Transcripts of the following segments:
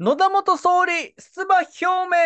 野田元総理、出馬表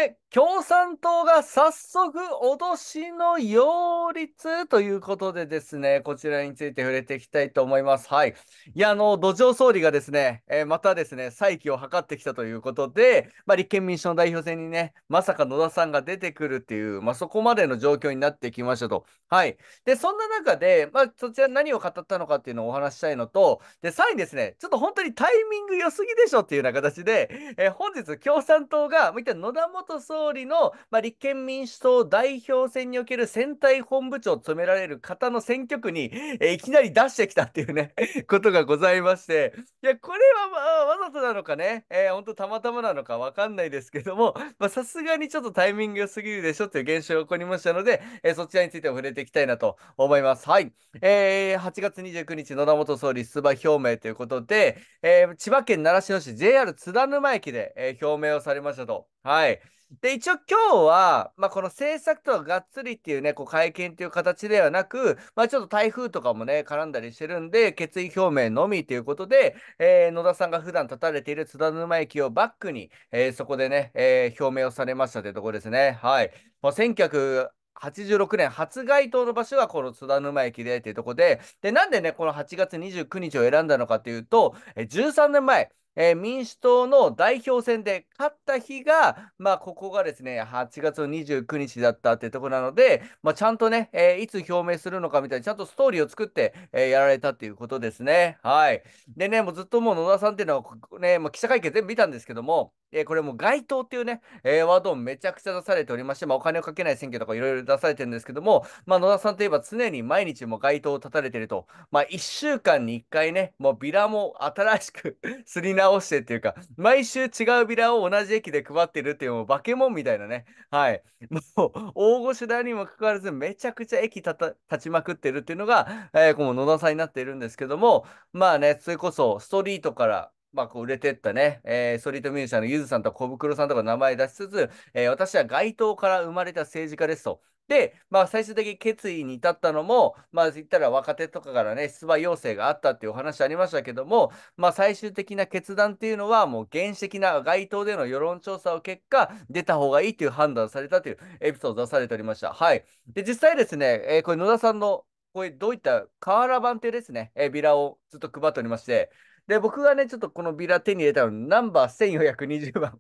明、共産党が早速脅しの擁立ということでですね、こちらについて触れていきたいと思います。はい。いや、あの、土壌総理がですね、えー、またですね、再起を図ってきたということで、まあ、立憲民主の代表選にね、まさか野田さんが出てくるっていう、まあ、そこまでの状況になってきましたと。はい。で、そんな中で、まあ、そちら何を語ったのかっていうのをお話したいのと、で、さらにですね、ちょっと本当にタイミング良すぎでしょっていうような形で、えー、本日、共産党が、一体野田元総理の、まあ、立憲民主党代表選における選対本部長を務められる方の選挙区に、えー、いきなり出してきたっていうね、ことがございまして、いや、これは、まあ、わざとなのかね、えー、本当たまたまなのかわかんないですけども、さすがにちょっとタイミング良すぎるでしょという現象が起こりましたので、えー、そちらについても触れていきたいなと思います。はい。えー、8月29日、野田元総理出馬表明ということで、えー、千葉県習志野市 JR 津田沼駅で、えー、表明をされましたと。はい。で、一応今日は、まあ、この政策とはがっつりっていうね、こう会見という形ではなく、まあ、ちょっと台風とかもね、絡んだりしてるんで、決意表明のみということで、えー、野田さんが普段立たれている津田沼駅をバックに、えー、そこでね、え表明をされましたというところですね。はい。まあ、86年初街頭の場所がこの津田沼駅でというとこで、で、なんでね、この8月29日を選んだのかというと、13年前、えー、民主党の代表選で勝った日が、まあ、ここがですね、8月29日だったってとこなので、まあ、ちゃんとね、えー、いつ表明するのかみたいに、ちゃんとストーリーを作って、えー、やられたっていうことですね。はい。でね、もうずっともう野田さんっていうのは、ね、もう記者会見全部見たんですけども、えこれも街頭っていうね、えワードをめちゃくちゃ出されておりまして、まあ、お金をかけない選挙とかいろいろ出されてるんですけども、まあ、野田さんといえば常に毎日も街頭を立たれてると、まあ、1週間に1回ね、もうビラも新しく すり直直してっていうか、毎週違うビラを同じ駅で配ってるっていう、もう化け物みたいなね。はい。もう、大御所だにもかかわらず、めちゃくちゃ駅立ちまくってるっていうのが、えー、この野田さんになっているんですけども、まあね、それこそストリートから、まあ、こう売れてったね、えー、ストリートミュージシャンのゆずさんと小袋さんとか名前出しつつ、えー、私は街頭から生まれた政治家ですと。で、まあ、最終的に決意に至ったのも、まあ、言ったら若手とかからね、出馬要請があったっていうお話ありましたけども、まあ、最終的な決断っていうのは、もう原始的な街頭での世論調査を結果、出た方がいいという判断されたというエピソードを出されておりました。はい。で、実際ですね、えー、これ野田さんの、これどういった瓦版いうですね、えー、ビラをずっと配っておりまして、で、僕がね、ちょっとこのビラ手に入れたの、ナンバー1420番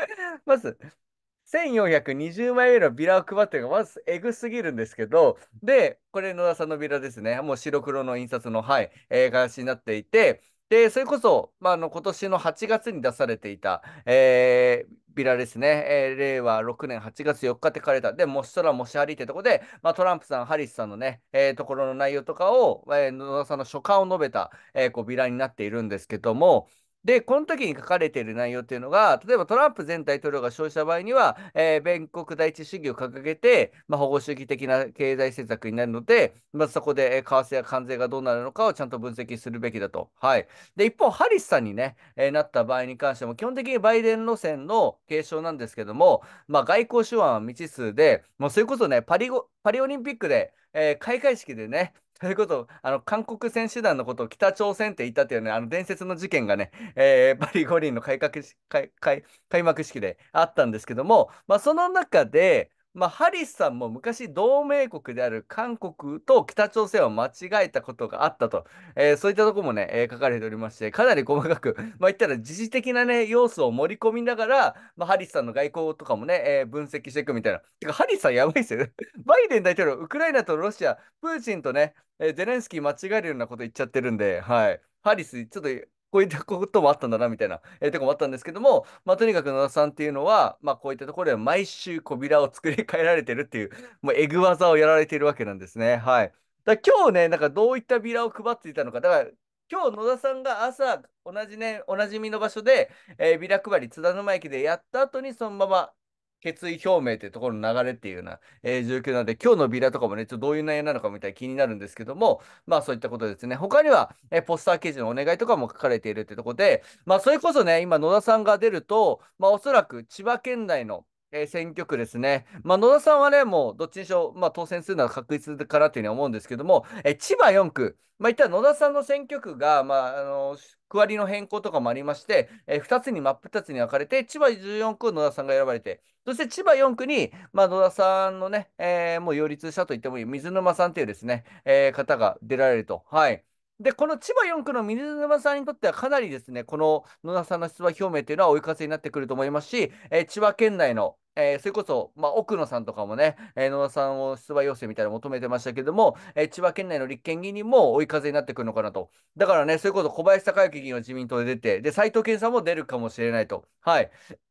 ます。1420枚目のビラを配ってるのがまずエグすぎるんですけど、で、これ野田さんのビラですね。もう白黒の印刷の、はい、えー、形になっていて、で、それこそ、まあ、あの今年の8月に出されていた、えー、ビラですね、えー、令和6年8月4日って書かれた、で、もし空もしありってとこで、まあ、トランプさん、ハリスさんのね、えー、ところの内容とかを、えー、野田さんの書簡を述べた、えー、こうビラになっているんですけども、で、この時に書かれている内容っていうのが、例えばトランプ前大統領が勝利した場合には、えー、米国第一主義を掲げて、まあ、保護主義的な経済政策になるので、まずそこで、えー、為替や関税がどうなるのかをちゃんと分析するべきだと。はい。で、一方、ハリスさんにね、えー、なった場合に関しても、基本的にバイデン路線の継承なんですけども、まあ、外交手腕は未知数で、もうそれこそね、パリパリオリンピックで、え開会式でね、そうこと、あの、韓国選手団のことを北朝鮮って言ったっていうね、あの、伝説の事件がね、えー、パリ五輪の開幕式であったんですけども、まあ、その中で、まあ、ハリスさんも昔同盟国である韓国と北朝鮮を間違えたことがあったと、えー、そういったとこもね、えー、書かれておりまして、かなり細かく、まあ、言ったら時事的なね、要素を盛り込みながら、まあ、ハリスさんの外交とかもね、えー、分析していくみたいな。てか、ハリスさんやばいですよね。バイデン大統領、ウクライナとロシア、プーチンとね、えゼレンスキー間違えるようなこと言っちゃってるんで、はい。ハリス、ちょっとこういったこともあったんだな、みたいな、えー、とこもあったんですけども、まあ、とにかく野田さんっていうのは、まあ、こういったところで毎週小を作り変えられてるっていう、もうエグ技をやられてるわけなんですね。はい。だ今日ね、なんかどういったビラを配っていたのか、だから今日野田さんが朝同じねおなじみの場所で、えー、ビラ配り津田沼駅でやった後にそのまま決意表明っていうところの流れっていうような、えー、状況なので、今日のビラとかもね、ちょっとどういう内容なのかみたいに気になるんですけども、まあそういったことですね。他には、えー、ポスター記事のお願いとかも書かれているってところで、まあそれこそね、今野田さんが出ると、まあおそらく千葉県内のえー、選挙区ですね。まあ、野田さんはね、もうどっちにしろ、まあ、当選するのは確実かなというふうに思うんですけども、えー、千葉4区、まあ、いった野田さんの選挙区が、まあ、あの区割りの変更とかもありまして、えー、2つに真っ二つに分かれて、千葉14区を野田さんが選ばれて、そして千葉4区に、まあ、野田さんのね、えー、もう擁立したと言ってもいい、水沼さんというですね、えー、方が出られると。はいで、この千葉4区の水沼さんにとってはかなりですね、この野田さんの出馬表明というのは追い風になってくると思いますし、えー、千葉県内の、えー、それこそ、まあ、奥野さんとかもね、えー、野田さんを出馬要請みたいなの求めてましたけども、え千葉県内の立憲議員にも追い風になってくるのかなと。だからね、それこそ小林隆之議員は自民党で出て、で、斎藤健さんも出るかもしれないと。はい。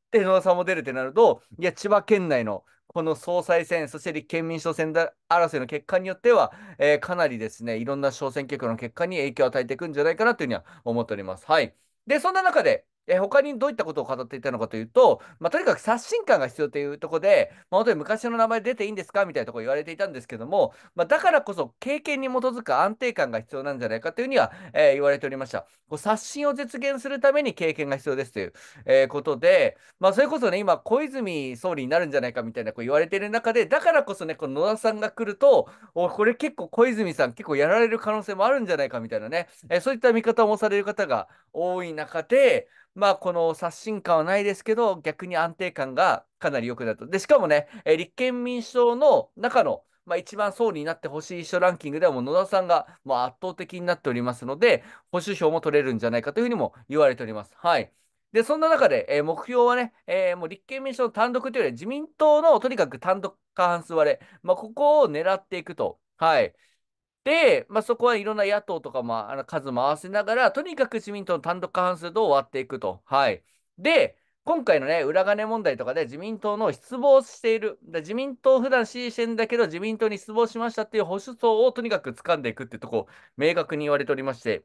で、野田さんも出るってなると、いや、千葉県内のこの総裁選、そして立憲民主党選争いの結果によっては、えー、かなりですね、いろんな小選挙区の結果に影響を与えていくんじゃないかなというふうには思っております。はい。で、そんな中で、えー、他にどういったことを語っていたのかというと、まあ、とにかく刷新感が必要というところで、まあ、本当に昔の名前出ていいんですかみたいなところ言われていたんですけども、まあ、だからこそ経験に基づく安定感が必要なんじゃないかというふうには、えー、言われておりました。こう刷新を実現するために経験が必要ですという、えー、ことで、まあ、それこそね、今、小泉総理になるんじゃないかみたいなこう言われている中で、だからこそね、この野田さんが来ると、おこれ結構小泉さん結構やられる可能性もあるんじゃないかみたいなね、えそういった見方もされる方が多い中で、まあ、この刷新感はないですけど、逆に安定感がかなり良くなると。で、しかもね、え立憲民主党の中の、まあ、一番総理になってほしい秘書ランキングではもう野田さんがもう圧倒的になっておりますので、保守票も取れるんじゃないかというふうにも言われております。はい。で、そんな中で、えー、目標はね、えー、もう立憲民主党の単独というより自民党のとにかく単独過半数割れ、まあ、ここを狙っていくと。はい。で、まあ、そこはいろんな野党とかもあの数回せながら、とにかく自民党の単独過半数と割っていくと。はい、で、今回のね、裏金問題とかで自民党の失望している、だ自民党普段支持してるんだけど、自民党に失望しましたっていう保守層をとにかく掴んでいくってとこ、明確に言われておりまして、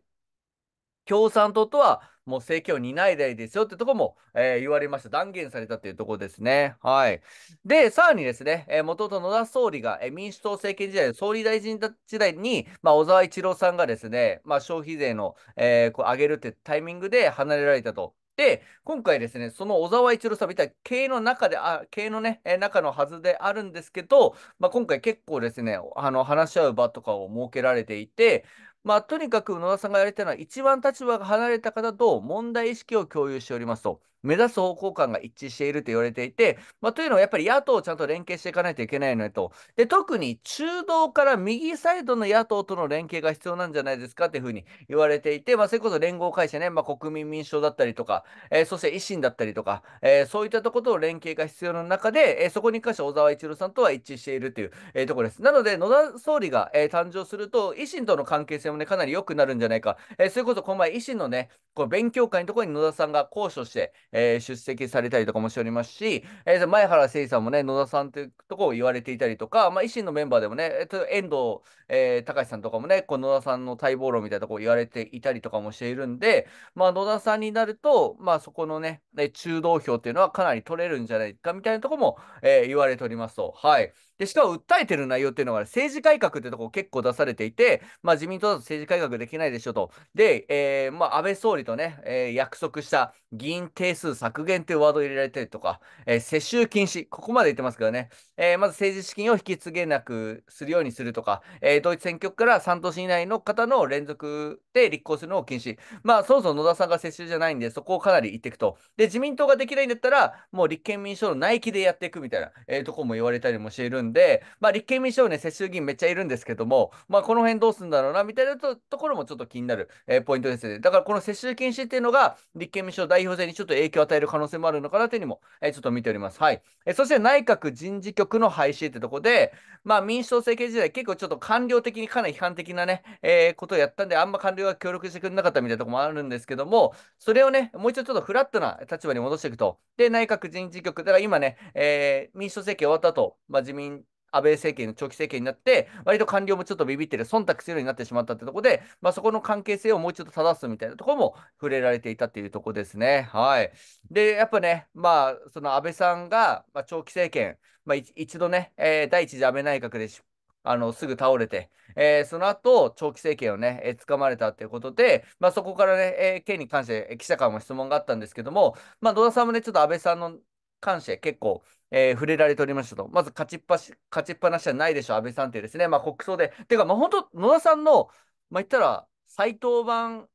共産党とはもう政権を担いでですよってとこも、えー、言われました。断言されたっていうとこですね。はい。で、さらにですね、えー、元々野田総理が、えー、民主党政権時代、総理大臣時代に、まあ、小沢一郎さんがですね、まあ、消費税の、えー、こう上げるってタイミングで離れられたと。で、今回ですね、その小沢一郎さんみたいな経営の中で、あ経営のね、え中のはずであるんですけど、まあ、今回結構ですね、あの話し合う場とかを設けられていて、まあ、とにかく野田さんがやりたいのは、一番立場が離れた方と問題意識を共有しておりますと。目指す方向感が一致していると言われていて、まあ、というのはやっぱり野党をちゃんと連携していかないといけないのよと。で、特に中道から右サイドの野党との連携が必要なんじゃないですかっていうふうに言われていて、まあ、それこそ連合会社ね、まあ、国民民主党だったりとか、えー、そして維新だったりとか、えー、そういったところと連携が必要な中で、えー、そこに関して小沢一郎さんとは一致しているという、えー、ところです。なので、野田総理が、えー、誕生すると、維新との関係性もね、かなり良くなるんじゃないか。えー、それこそこの前、維新のね、こう勉強会のところに野田さんが交渉して、えー、出席されたりとかもしておりますし、えー、前原誠司さんもね、野田さんというとこを言われていたりとか、まあ、維新のメンバーでもね、えっと、遠藤、えー、隆さんとかもね、こう野田さんの待望論みたいなとこを言われていたりとかもしているんで、まあ、野田さんになると、まあ、そこのね、中道票っていうのはかなり取れるんじゃないかみたいなとこも、えー、言われておりますと。はい。で、しかも訴えてる内容っていうのが、政治改革ってとこ結構出されていて、まあ、自民党だと政治改革できないでしょと。で、えー、まあ、安倍総理とね、えー、約束した議員定数削減というワードを入れられたりとか、えー、世襲禁止、ここまで言ってますけどね、えー、まず政治資金を引き継げなくするようにするとか、えー、同一選挙区から3都市以内の方の連続で立候補するのを禁止。まあ、そもそも野田さんが世襲じゃないんで、そこをかなり言っていくと。で、自民党ができないんだったら、もう立憲民主党の内規でやっていくみたいな、えー、とこも言われたりもしているんでんで、まあ、立憲民主党ね、世襲議員めっちゃいるんですけども、まあ、この辺どうするんだろうな、みたいなところもちょっと気になる、えー、ポイントですね。だから、この世襲禁止っていうのが、立憲民主党代表制にちょっと影響を与える可能性もあるのかなというにも、えー、ちょっと見ております。はい。えー、そして、内閣人事局の廃止ってとこで、まあ、民主党政権時代、結構ちょっと官僚的にかなり批判的なね、えー、ことをやったんで、あんま官僚が協力してくれなかったみたいなとこもあるんですけども、それをね、もう一度ちょっとフラットな立場に戻していくと。で、内閣人事局、だから今ね、え民主党政権終わった後、まあ、自民安倍政権、長期政権になって、割と官僚もちょっとビビってる、忖度するようになってしまったってとこで、まあ、そこの関係性をもう一度正すみたいなところも触れられていたっていうとこですね。はい。で、やっぱね、まあ、その安倍さんが、まあ、長期政権、まあ、一度ね、えー、第一次安倍内閣で失あの、すぐ倒れて、えー、その後、長期政権をね、えー、掴まれたということで、まあ、そこからね、えー、県に関して記者からも質問があったんですけども、まあ、野田さんもね、ちょっと安倍さんの関して結構、えー、触れられておりましたと。まず勝ちっぱし、勝ちっぱなしじゃないでしょ、安倍さんってですね。まあ、国葬で。てか、まあ、本当野田さんの、まあ、言ったら、再登板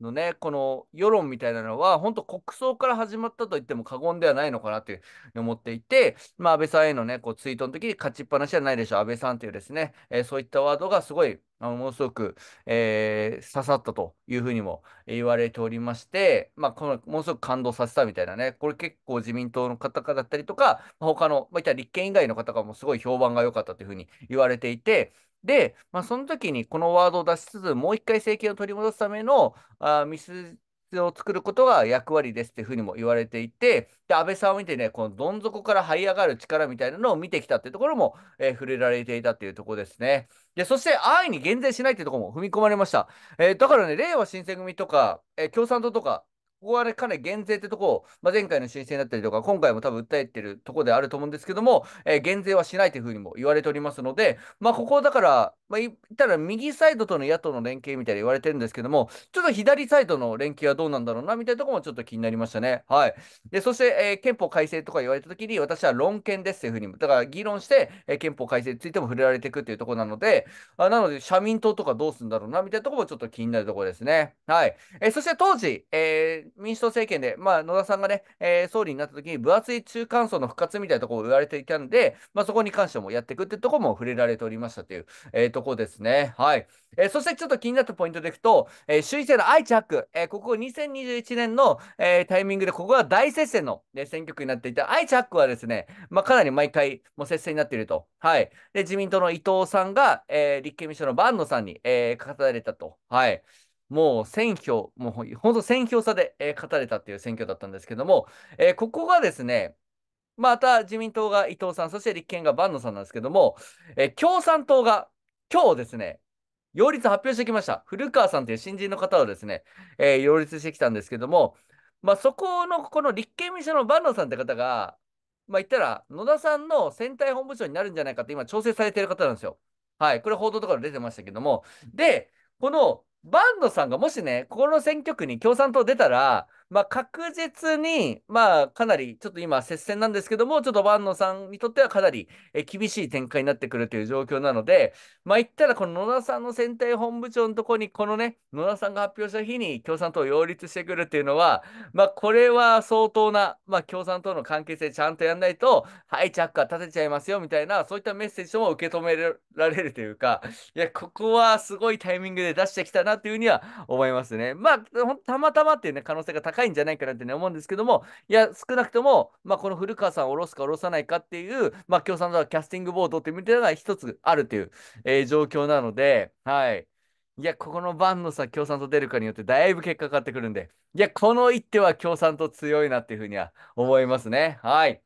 のね、この世論みたいなのは、本当国葬から始まったと言っても過言ではないのかなって思っていて、まあ、安倍さんへのね、こうツイートの時に勝ちっぱなしじゃないでしょう、安倍さんというですね、えー、そういったワードがすごい、あのものすごく、えー、刺さったというふうにも言われておりまして、まあ、このものすごく感動させたみたいなね、これ結構自民党の方だったりとか、他の、まあ、立憲以外の方かもすごい評判が良かったというふうに言われていて、で、まあ、その時にこのワードを出しつつ、もう一回政権を取り戻すためのあ道筋を作ることが役割ですっていうふうにも言われていて、で安倍さんを見てね、このどん底から這い上がる力みたいなのを見てきたっていうところも、えー、触れられていたっていうところですね。で、そして安易に減税しないっていうところも踏み込まれました。えー、だからね、令和新選組とか、えー、共産党とか、ここはね、かなり減税ってとこを、まあ、前回の申請だったりとか、今回も多分訴えてるとこであると思うんですけども、えー、減税はしないというふうにも言われておりますので、まあ、ここだから、まあ、言ったら右サイドとの野党の連携みたいに言われてるんですけども、ちょっと左サイドの連携はどうなんだろうな、みたいなとこもちょっと気になりましたね。はい。で、そして、えー、憲法改正とか言われたときに、私は論憲ですというふうに、だから議論して、えー、憲法改正についても触れられていくというところなので、あなので、社民党とかどうするんだろうな、みたいなとこもちょっと気になるところですね。はい。えー、そして当時、えー民主党政権で、まあ、野田さんがね、えー、総理になった時に分厚い中間層の復活みたいなところを言われていたので、まあ、そこに関してもやっていくってところも触れられておりましたという、えー、ところですね。はい。えー、そしてちょっと気になったポイントでいくと、えー、首位制の愛知8えー、ここ2021年の、えー、タイミングで、ここが大接戦の、ね、選挙区になっていた愛知8はですね、まあ、かなり毎回もう接戦になっていると。はい。で、自民党の伊藤さんが、えー、立憲民主党の坂野さんに、えー、勝たれたと。はい。もう選挙、票、もうほんと1票差で、えー、勝たれたっていう選挙だったんですけども、えー、ここがですね、また自民党が伊藤さん、そして立憲が万野さんなんですけども、えー、共産党が今日ですね、擁立発表してきました。古川さんという新人の方をですね、えー、擁立してきたんですけども、まあ、そこの、この立憲民主党の坂野さんって方が、まあ、言ったら、野田さんの選対本部長になるんじゃないかって今、調整されてる方なんですよ。はい、これ報道とかで出てましたけども、で、このバンドさんがもしね、この選挙区に共産党出たら、まあ、確実に、まあ、かなり、ちょっと今、接戦なんですけども、ちょっと万野さんにとってはかなりえ厳しい展開になってくるという状況なので、まあ、言ったら、この野田さんの選対本部長のところに、このね、野田さんが発表した日に共産党を擁立してくるっていうのは、まあ、これは相当な、まあ、共産党の関係性ちゃんとやんないと、はい、チャッカー立てちゃいますよ、みたいな、そういったメッセージも受け止められるというか、いや、ここはすごいタイミングで出してきたなというふうには思いますね。まあ、たまたまっていうね、可能性が高い高いんじゃないかなって、ね、思うんですけども、いや、少なくとも、まあ、この古川さんを下ろすか下ろさないかっていう、まあ、共産党はキャスティングボードって見てるのら一つあるという、えー、状況なので、はい。いや、ここの番のさ、共産党出るかによってだいぶ結果変わってくるんで、いや、この一手は共産党強いなっていうふうには思いますね。はい。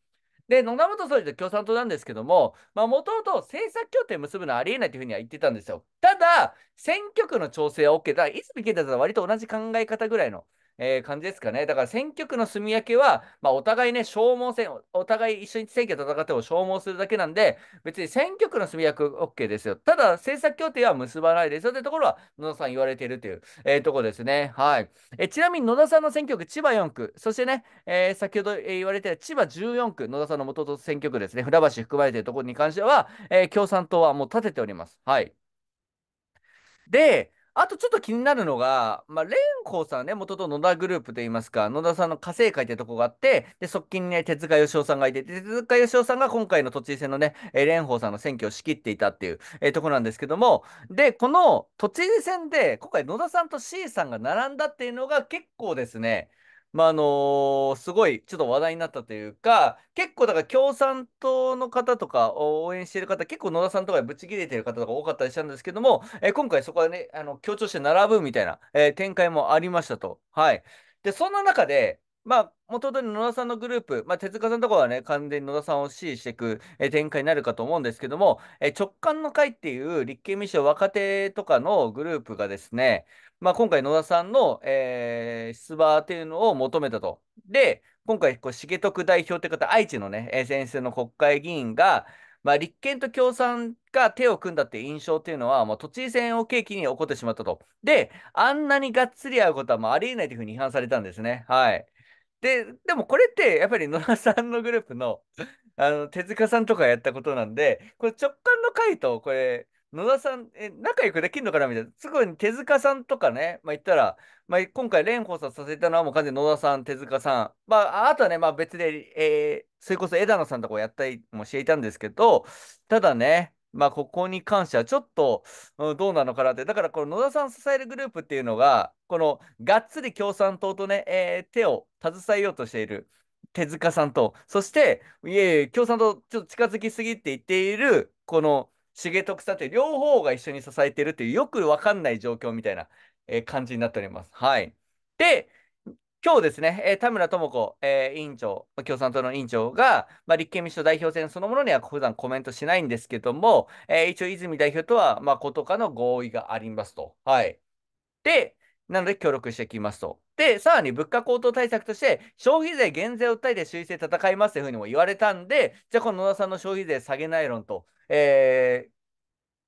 で、野田元総理と共産党なんですけども、もともと政策協定結ぶのはありえないというふうには言ってたんですよ。ただ、選挙区の調整は OK だ。泉健太さんは割と同じ考え方ぐらいのえー、感じですかね。だから選挙区の住み分けは、まあ、お互いね、消耗戦、お互い一緒に選挙戦っても消耗するだけなんで、別に選挙区の住み分け OK ですよ。ただ、政策協定は結ばないですよってところは、野田さん言われているという、えー、ところですね。はい。えちなみに野田さんの選挙区、千葉4区、そしてね、えー、先ほど言われて千葉14区、野田さんの元々選挙区ですね、船橋含まれているところに関しては、え共産党はもう立てております。はい。で、あとちょっと気になるのが、まあ、蓮舫さんね、元と野田グループといいますか、野田さんの家政会ってとこがあって、で、側近にね、手塚義雄さんがいて、手塚義雄さんが今回の都知事選のね、えー、蓮舫さんの選挙を仕切っていたっていう、えー、とこなんですけども、で、この都知事選で、今回野田さんと C さんが並んだっていうのが結構ですね、まあ、あのー、すごいちょっと話題になったというか、結構だから共産党の方とか応援している方、結構野田さんとかでブチ切れてる方とか多かったりしたんですけども、えー、今回そこはね、あの強調して並ぶみたいな、えー、展開もありましたと。はい。で、そんな中で、まあ、元々野田さんのグループ、まあ、手塚さんのところはね、完全に野田さんを支持していく、え展開になるかと思うんですけども、え直感の会っていう立憲民主党若手とかのグループがですね、まあ、今回野田さんの、えー出馬っていうのを求めたと。で、今回こう、重徳代表って方、愛知のね、え先生の国会議員が、まあ、立憲と共産が手を組んだっていう印象っていうのは、もう都知事選を契機に起こってしまったと。で、あんなにがっつり会うことはもうありえないというふうに批判されたんですね。はい。で、でもこれってやっぱり野田さんのグループのあの手塚さんとかやったことなんで、これ直感の回答、これ野田さん、え、仲良くできんのかなみたいな。すごい手塚さんとかね、まあ、言ったら、まあ、今回蓮舫さんさせたのはもう完全に野田さん、手塚さん。まあ、あとはね、まあ、別で、えー、それこそ枝野さんとかやったりもしていたんですけど、ただね、まあ、ここに関してはちょっと、うん、どうなのかなって、だからこの野田さん支えるグループっていうのが、このがっつり共産党とね、えー、手を携えようとしている手塚さんと、そして、いえいえ、共産党ちょっと近づきすぎって言っている、この重徳さんって、両方が一緒に支えてるるていう、よくわかんない状況みたいな、えー、感じになっております。はい。で、今日ですね、えー、田村智子、えー、委員長、共産党の委員長が、まあ、立憲民主党代表選そのものには普段コメントしないんですけども、えー、一応泉代表とは、まあ、ことかの合意がありますと。はい。で、なので協力してきますと。で、さらに物価高騰対策として、消費税減税を訴えて修正戦いますというふうにも言われたんで、じゃあこの野田さんの消費税下げない論と、えー、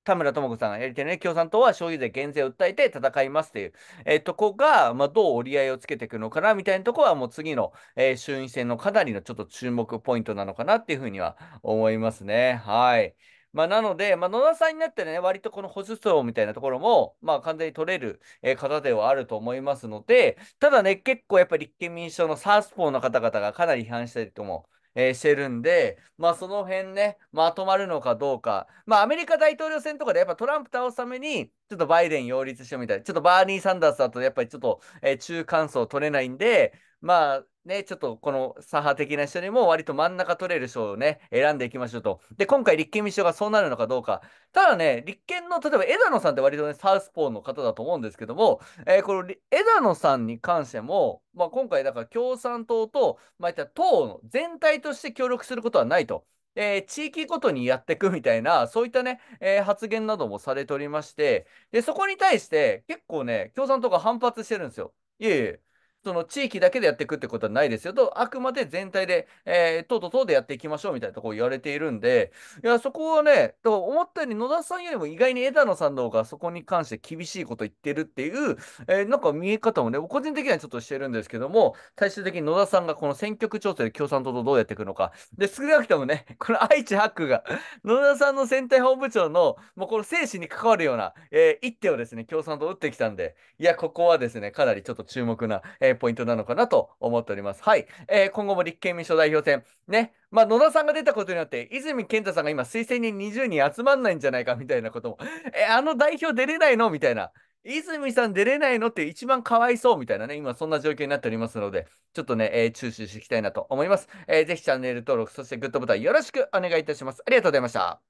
田村智子さんがやり手のね、共産党は消費税減税を訴えて戦いますっていう、えー、とこが、まあ、どう折り合いをつけていくのかなみたいなとこは、もう次の、えー、衆院選のかなりのちょっと注目ポイントなのかなっていうふうには思いますね。はい。まあ、なので、まあ、野田さんになってね、割とこの保守層みたいなところも、まあ、完全に取れる、えー、方ではあると思いますので、ただね、結構やっぱり立憲民主党のサースポーの方々がかなり批判したりともえー、してるんで、まあ、その辺ね、まとまるのかどうか。まあ、アメリカ大統領選とかでやっぱトランプ倒すために、ちょっとバイデン擁立しようみたいな、ちょっとバーニー・サンダースだとやっぱりちょっと、えー、中間層取れないんで、まあ、ね、ちょっとこの左派的な人にも割と真ん中取れる賞をね、選んでいきましょうと。で、今回立憲民主党がそうなるのかどうか。ただね、立憲の、例えば枝野さんって割とね、サウスポーの方だと思うんですけども、えー、この枝野さんに関しても、まあ、今回だから共産党と、まあ、った党の全体として協力することはないと。えー、地域ごとにやっていくみたいな、そういったね、えー、発言などもされておりまして、で、そこに対して結構ね、共産党が反発してるんですよ。いえいえ、その地域だけでやっていくってことはないですよと、あくまで全体で、えー、うとうでやっていきましょうみたいなところ言われているんで、いや、そこはね、と思ったように野田さんよりも意外に枝野さんの方がそこに関して厳しいこと言ってるっていう、えー、なんか見え方もね、個人的にはちょっとしてるんですけども、最終的に野田さんがこの選挙区調整で共産党とどうやっていくのか。で、少なくともね、この愛知ッ区が、野田さんの選対本部長の、もうこの精神に関わるような、えー、一手をですね、共産党打ってきたんで、いや、ここはですね、かなりちょっと注目な、えーポイントなのかなと思っております。はい。えー、今後も立憲民主党代表選、ね、まあ、野田さんが出たことによって、泉健太さんが今、推薦人20人集まんないんじゃないかみたいなことも、え、あの代表出れないのみたいな。泉さん出れないのって一番かわいそうみたいなね、今そんな状況になっておりますので、ちょっとね、えー、注視していきたいなと思います。えー、ぜひチャンネル登録、そしてグッドボタンよろしくお願いいたします。ありがとうございました。